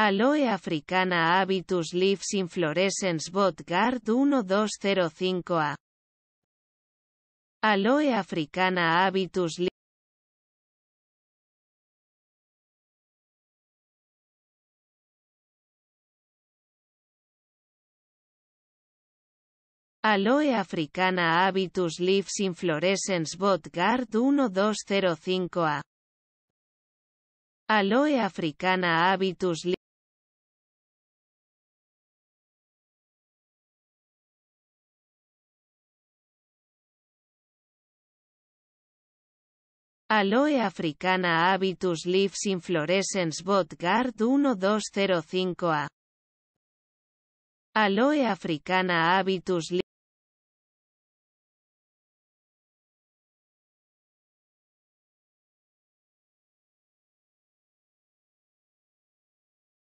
Aloe africana habitus leaves inflorescence Botgard 1205A. Aloe africana habitus leaves Aloe africana habitus leaves inflorescence Botgard 1205A. Aloe africana habitus leaves Aloe africana habitus leaves inflorescence Botgard 1205A. Aloe africana habitus